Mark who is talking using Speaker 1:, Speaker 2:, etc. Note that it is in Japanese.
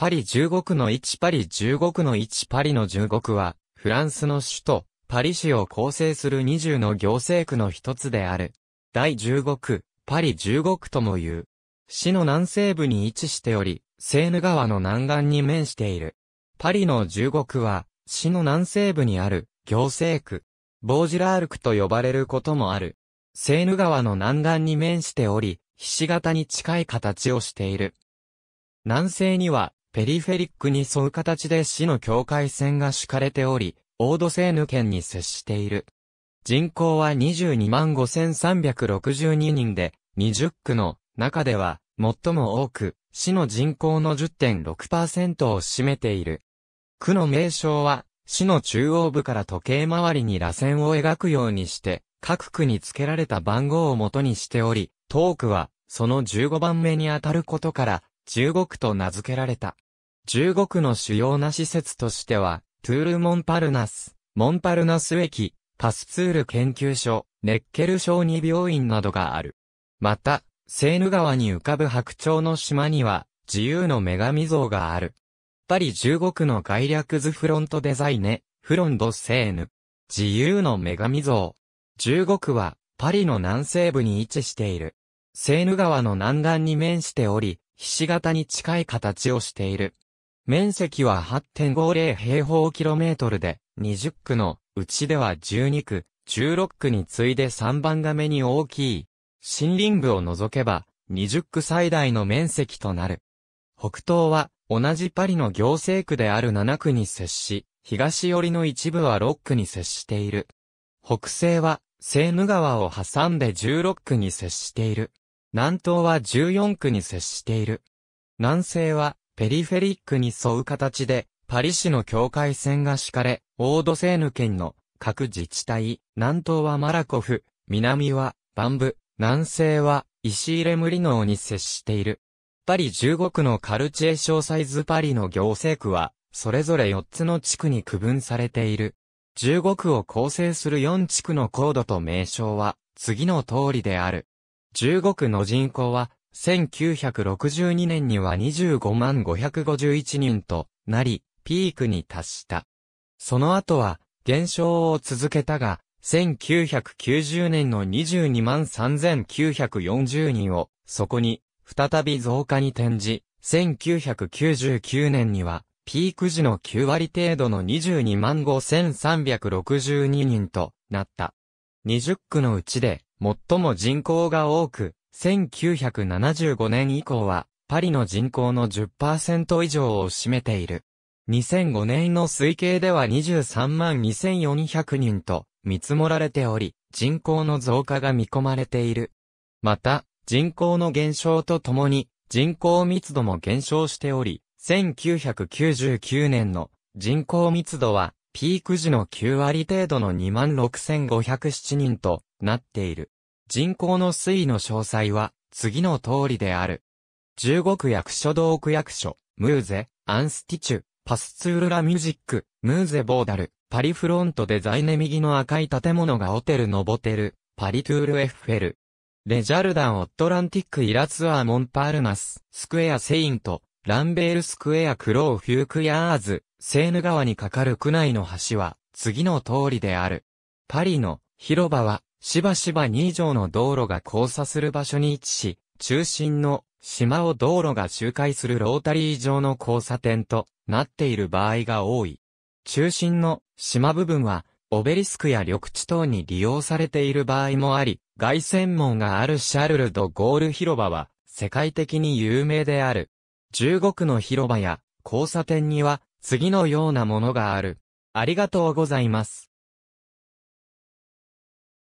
Speaker 1: パリ十五区の一パリ十五区の一パリの十五区は、フランスの首都、パリ市を構成する二重の行政区の一つである。第十五区、パリ十五区とも言う。市の南西部に位置しており、セーヌ川の南岸に面している。パリの十五区は、市の南西部にある、行政区。ボージラール区と呼ばれることもある。セーヌ川の南岸に面しており、ひし形に近い形をしている。南西には、ペリフェリックに沿う形で市の境界線が敷かれており、オードセーヌ県に接している。人口は22万5362人で、20区の中では最も多く、市の人口の10.6%を占めている。区の名称は、市の中央部から時計回りに螺旋を描くようにして、各区に付けられた番号を元にしており、当区は、その15番目にあたることから、中国と名付けられた。中国の主要な施設としては、トゥール・モンパルナス、モンパルナス駅、パスツール研究所、ネッケル小児病院などがある。また、セーヌ川に浮かぶ白鳥の島には、自由の女神像がある。パリ中国の概略図フロントデザイネ、フロンドセーヌ。自由の女神像。中国は、パリの南西部に位置している。セーヌ川の南岸に面しており、ひし形に近い形をしている。面積は8.50平方キロメートルで、20区のうちでは12区、16区に次いで3番が目に大きい。森林部を除けば、20区最大の面積となる。北東は、同じパリの行政区である7区に接し、東寄りの一部は6区に接している。北西は、セーヌ川を挟んで16区に接している。南東は14区に接している。南西はペリフェリックに沿う形で、パリ市の境界線が敷かれ、オードセーヌ県の各自治体、南東はマラコフ、南はバンブ、南西は石入れ無理能に接している。パリ15区のカルチエ小サイズパリの行政区は、それぞれ4つの地区に区分されている。15区を構成する4地区の高度と名称は、次の通りである。15区の人口は、1962年には25万551人となり、ピークに達した。その後は、減少を続けたが、1990年の22万3940人を、そこに、再び増加に転じ、1999年には、ピーク時の9割程度の22万5362人となった。20区のうちで最も人口が多く、1975年以降は、パリの人口の10%以上を占めている。2005年の推計では23万2400人と見積もられており、人口の増加が見込まれている。また、人口の減少とともに、人口密度も減少しており、1999年の人口密度は、ピーク時の9割程度の26,507人と、なっている。人口の推移の詳細は、次の通りである。十五区役所道区役所、ムーゼ、アンスティチュ、パスツールラミュージック、ムーゼボーダル、パリフロントデザイネ右の赤い建物がホテルのボテル、パリトゥールエッフェル。レジャルダン・オットランティック・イラツアー・モンパールナス、スクエア・セイント、ランベール・スクエア・クロー・フューク・ヤーズ、セーヌ川に架かる区内の橋は、次の通りである。パリの広場は、しばしば2条の道路が交差する場所に位置し、中心の島を道路が周回するロータリー上の交差点となっている場合が多い。中心の島部分は、オベリスクや緑地等に利用されている場合もあり、外線門があるシャルルド・ゴール広場は、世界的に有名である。15区の広場や交差点には、次のようなものがある。ありがとうございます。